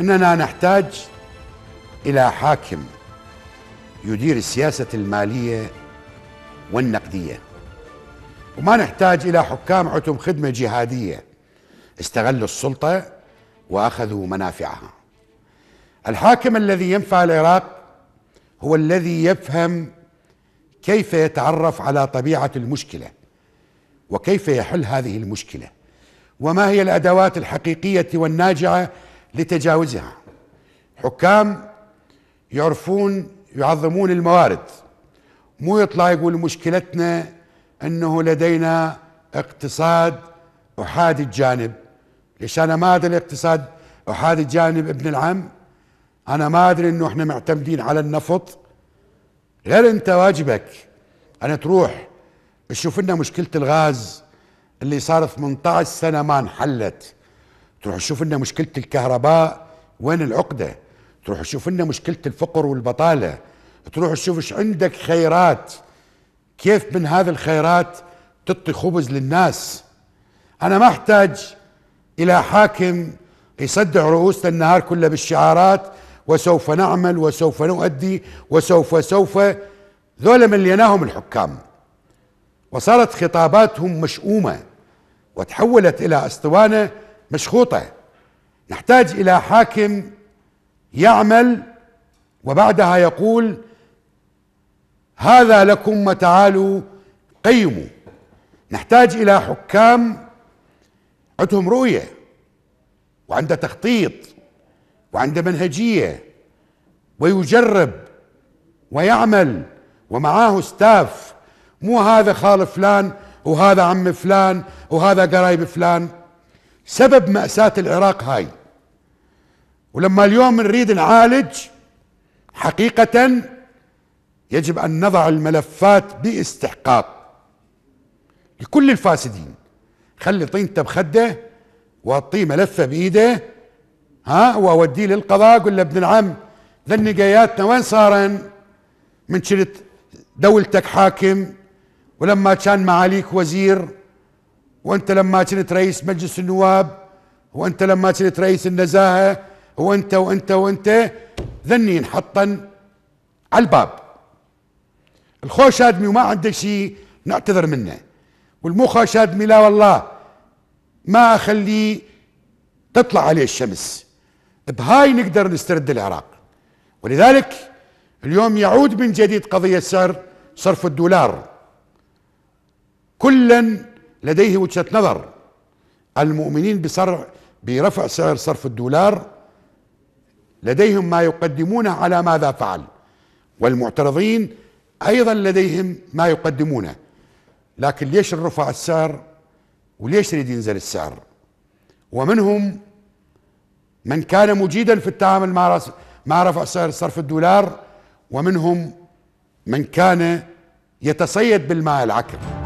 اننا نحتاج الى حاكم يدير السياسه الماليه والنقديه وما نحتاج الى حكام عتم خدمه جهاديه استغلوا السلطه واخذوا منافعها الحاكم الذي ينفع العراق هو الذي يفهم كيف يتعرف على طبيعه المشكله وكيف يحل هذه المشكله وما هي الادوات الحقيقيه والناجعه لتجاوزها حكام يعرفون يعظمون الموارد مو يطلع يقول مشكلتنا انه لدينا اقتصاد احادي الجانب ليش انا ما ادري الاقتصاد احادي الجانب ابن العم انا ما ادري انه احنا معتمدين على النفط غير انت واجبك ان تروح تشوف لنا مشكله الغاز اللي صار 18 سنه ما انحلت تروح تشوف لنا مشكله الكهرباء وين العقده تروح تشوف لنا مشكله الفقر والبطاله تروح تشوف ايش عندك خيرات كيف من هذه الخيرات تعطي خبز للناس انا ما احتاج الى حاكم يصدع رؤوسنا النهار كله بالشعارات وسوف نعمل وسوف نؤدي وسوف سوف ذولا مليناهم الحكام وصارت خطاباتهم مشؤومه وتحولت الى اسطوانه مشخوطه نحتاج الى حاكم يعمل وبعدها يقول هذا لكم وتعالوا قيموا نحتاج الى حكام عندهم رؤيه وعنده تخطيط وعنده منهجيه ويجرب ويعمل ومعاه ستاف مو هذا خال فلان وهذا عم فلان وهذا قرايب فلان سبب مأساة العراق هاي ولما اليوم نريد نعالج حقيقة يجب أن نضع الملفات باستحقاق لكل الفاسدين خلي طينته بخده واعطيه ملفه بايده ها واوديه للقضاء اقول له ابن العم ذني قياتنا وين صارن من شلت دولتك حاكم ولما كان معاليك وزير وانت لما كنت رئيس مجلس النواب وانت لما كنت رئيس النزاهه وانت وانت وانت ذنين حطا على الباب الخوش ادمي وما عندك شيء نعتذر منه والمو خوش ادمي لا والله ما اخليه تطلع عليه الشمس بهاي نقدر نسترد العراق ولذلك اليوم يعود من جديد قضيه سعر صرف الدولار كلا لديه وجهة نظر المؤمنين بصرع برفع سعر صرف الدولار لديهم ما يقدمونه على ماذا فعل والمعترضين ايضا لديهم ما يقدمونه لكن ليش رفع السعر وليش يريد ينزل السعر ومنهم من كان مجيدا في التعامل مع مع رفع سعر صرف الدولار ومنهم من كان يتصيد بالماء العكر